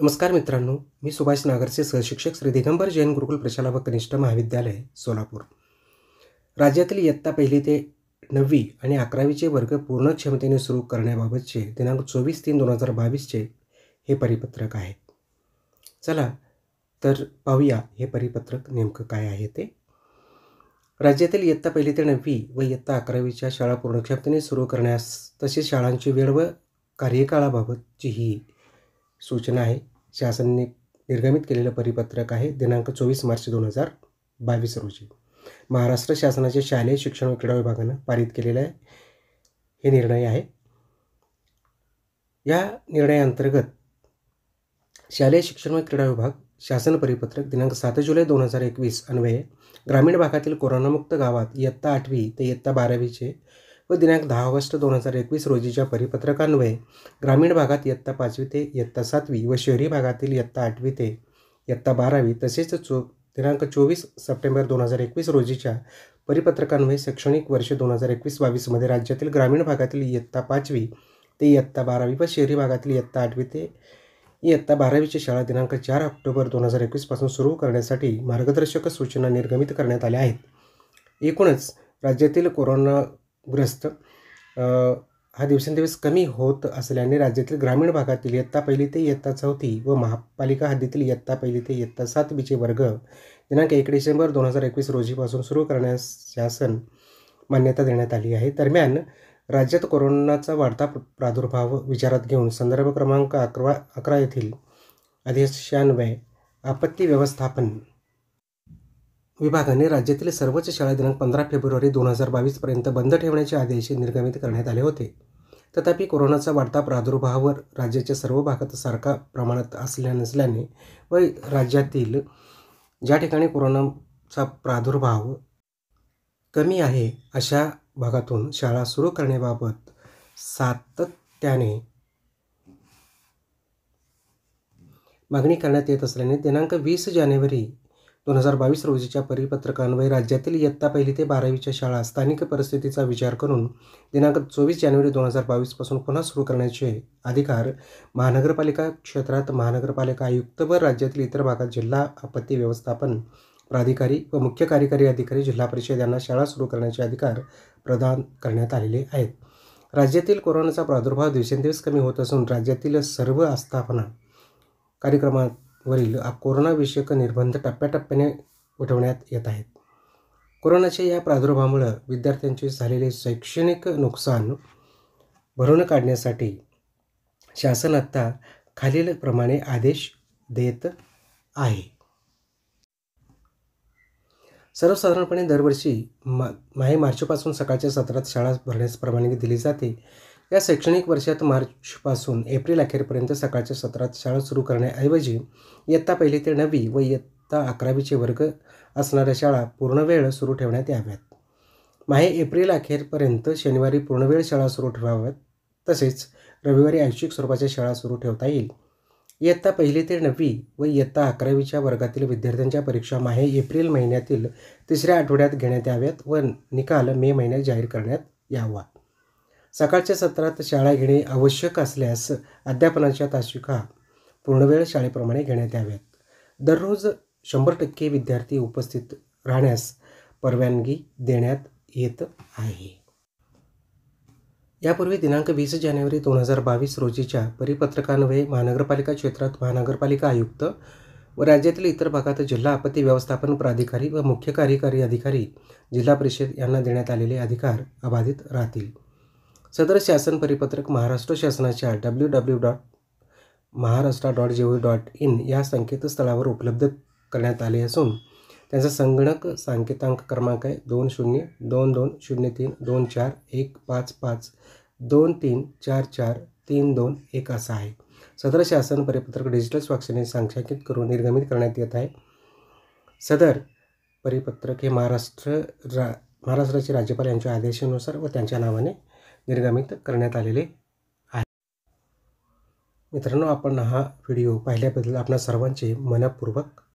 नमस्कार मित्रांनो मी सुभाष नागरचे सहशिक्षक श्री दिगंबर जैन गुरुकुल प्रशाला व कनिष्ठ महाविद्यालय सोलापूर राज्यातील इयत्ता पहिली ते नववी आणि अकरावीचे वर्ग पूर्ण क्षमतेने सुरू करण्याबाबतचे दिनांक चोवीस तीन दोन हजार बावीसचे हे परिपत्रक आहे चला तर पाहूया हे परिपत्रक नेमकं काय आहे ते राज्यातील इयत्ता पहिली ते नववी व इयत्ता अकरावीच्या शाळा पूर्ण क्षमतेने सुरू करण्यास तसेच शाळांची वेळ व कार्यकाळाबाबतची ही सूचना आहे शासनाने निर्गमित केलेलं परिपत्रक आहे दिनांक चोवीस मार्च दोन हजार बावीस रोजी महाराष्ट्र शासनाच्या शालेय शिक्षण व क्रीडा विभागानं पारित केलेलं आहे हे निर्णय आहे या निर्णयाअंतर्गत शालेय शिक्षण व क्रीडा विभाग शासन परिपत्रक दिनांक सात जुलै दोन हजार एकवीस अन्वये ग्रामीण भागातील कोरोनामुक्त गावात इयत्ता आठवी ते इयत्ता बारावीचे व दिनांक दहा ऑगस्ट दोन हजार एकवीस रोजीच्या परिपत्रकान्वये ग्रामीण भागात इयत्ता पाचवी ते इयत्ता सातवी व शहरी भागातील इयत्ता आठवी ते इयत्ता बारावी तसेच चो दिनांक चोवीस सप्टेंबर दोन हजार एकवीस रोजीच्या परिपत्रकान्वये शैक्षणिक वर्ष दोन हजार एकवीस बावीसमध्ये राज्यातील ग्रामीण भागातील इयत्ता पाचवी ते इयत्ता बारावी व शहरी भागातील इयत्ता आठवी ते इयत्ता बारावीची शाळा दिनांक चार ऑक्टोबर दोन हजार एकवीसपासून सुरू करण्यासाठी मार्गदर्शक सूचना निर्गमित करण्यात आल्या आहेत एकूणच राज्यातील कोरोना ग्रस्त हा दिवसेंदिवस कमी होत असल्याने राज्यातील ग्रामीण भागातील इयत्ता पहिली ते इयत्ता चौथी व महापालिका हद्दीतील इयत्ता पहिली ते इयत्ता सात बीचे वर्ग दिनांक एक डिसेंबर दोन हजार एकवीस रोजीपासून सुरू करण्यास शासन मान्यता देण्यात आली आहे दरम्यान राज्यात कोरोनाचा वाढता प्रादुर्भाव विचारात घेऊन संदर्भ क्रमांक अकरा अकरा येथील अधीशन्वय आपत्ती व्यवस्थापन विभागाने राज्यातील सर्वच शाळा दिनांक पंधरा फेब्रुवारी दोन हजार बावीसपर्यंत बंद ठेवण्याचे आदेश निर्गमित करण्यात आले होते तथापि कोरोनाचा वाढता प्रादुर्भावावर राज्याच्या सर्व भागात सारखा प्रमाणात असल्या नसल्याने व राज्यातील ज्या ठिकाणी कोरोनाचा प्रादुर्भाव कमी आहे अशा भागातून शाळा सुरू करण्याबाबत सातत्याने मागणी करण्यात येत असल्याने दिनांक वीस जानेवारी दोन हजार बावीस रोजीच्या परिपत्रकान्वये राज्यातील इयत्ता पहिली ते बारावीच्या शाळा स्थानिक परिस्थितीचा विचार करून दिनांक चोवीस जानेवारी दोन हजार बावीसपासून पुन्हा सुरू करण्याचे अधिकार महानगरपालिका क्षेत्रात महानगरपालिका आयुक्त व राज्यातील इतर भागात जिल्हा आपत्ती व्यवस्थापन प्राधिकारी व मुख्य कार्यकारी अधिकारी जिल्हा परिषद यांना शाळा सुरू करण्याचे अधिकार प्रदान करण्यात आलेले आहेत राज्यातील कोरोनाचा प्रादुर्भाव दिवसेंदिवस कमी होत असून राज्यातील सर्व आस्थापना कार्यक्रमात वरील कोरोनाविषयक निर्बंध टप्प्याटप्प्याने उठवण्यात येत आहेत कोरोनाच्या या प्रादुर्भावामुळं विद्यार्थ्यांचे झालेले शैक्षणिक नुकसान भरून काढण्यासाठी शासन आत्ता खालीलप्रमाणे आदेश देत आहे सर्वसाधारणपणे दरवर्षी मा माही मार्चपासून सकाळच्या सत्रात शाळा भरण्यास परवानगी दिली जाते या शैक्षणिक वर्षात मार्चपासून एप्रिल अखेरपर्यंत सकाळच्या सत्रात शाळा सुरू करण्याऐवजी इयत्ता पहिली ते नववी व इयत्ता अकरावीचे वर्ग असणाऱ्या शाळा पूर्णवेळ सुरू ठेवण्यात याव्यात माहे एप्रिल अखेरपर्यंत शनिवारी पूर्णवेळ शाळा सुरू ठेवाव्यात तसेच रविवारी ऐच्छिक स्वरूपाच्या शाळा सुरू ठेवता येईल इयत्ता पहिली ते नववी व इयत्ता अकरावीच्या वर्गातील विद्यार्थ्यांच्या परीक्षा माहे एप्रिल महिन्यातील तिसऱ्या आठवड्यात घेण्यात याव्यात व निकाल मे महिन्यात जाहीर करण्यात यावा सकाळच्या सत्रात शाळा घेणे आवश्यक असल्यास अध्यापनाच्या तासिका पूर्णवेळ शाळेप्रमाणे घेण्यात याव्यात दररोज शंभर टक्के विद्यार्थी उपस्थित राहण्यास परवानगी देण्यात येत आहे यापूर्वी दिनांक वीस जानेवारी दोन हजार बावीस रोजीच्या परिपत्रकान्वये महानगरपालिका क्षेत्रात महानगरपालिका आयुक्त व राज्यातील इतर भागात जिल्हा आपत्ती व्यवस्थापन प्राधिकारी व मुख्य कार्यकारी अधिकारी जिल्हा परिषद यांना देण्यात आलेले अधिकार अबाधित राहतील सदर शासन परिपत्रक महाराष्ट्र शासनाच्या W W dot Maharashtra dot G dot in या संकेतस्थळावर उपलब्ध करण्यात आले असून त्यांचा संगणक सांकेतांक क्रमांक आहे दोन शून्य दोन दोन शून्य तीन दोन चार एक पाच पाच दोन तीन चार चार तीन दोन एक असा आहे सदर शासन परिपत्रक डिजिटल स्वाक्षरीने सांख्याकित करून निर्गमित करण्यात येत आहे सदर परिपत्रक हे महाराष्ट्र रा महाराष्ट्राचे राज्यपाल यांच्या आदेशानुसार व त्यांच्या नावाने निर्गमित करण्यात आलेले आहे मित्रांनो आपण हा व्हिडिओ पाहिल्याबद्दल आपल्या सर्वांचे मनपूर्वक